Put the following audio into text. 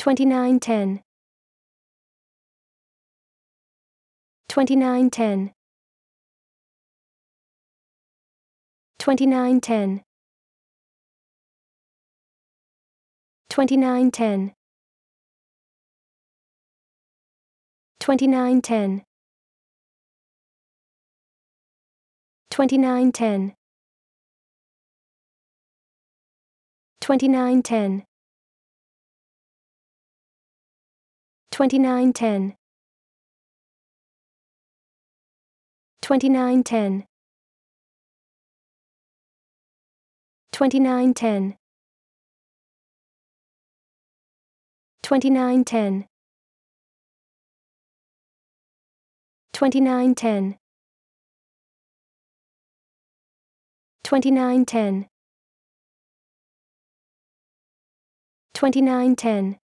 2910 2910 2910 2910 2910 2910 2910 2910 2910 2910 2910 2910 2910 2910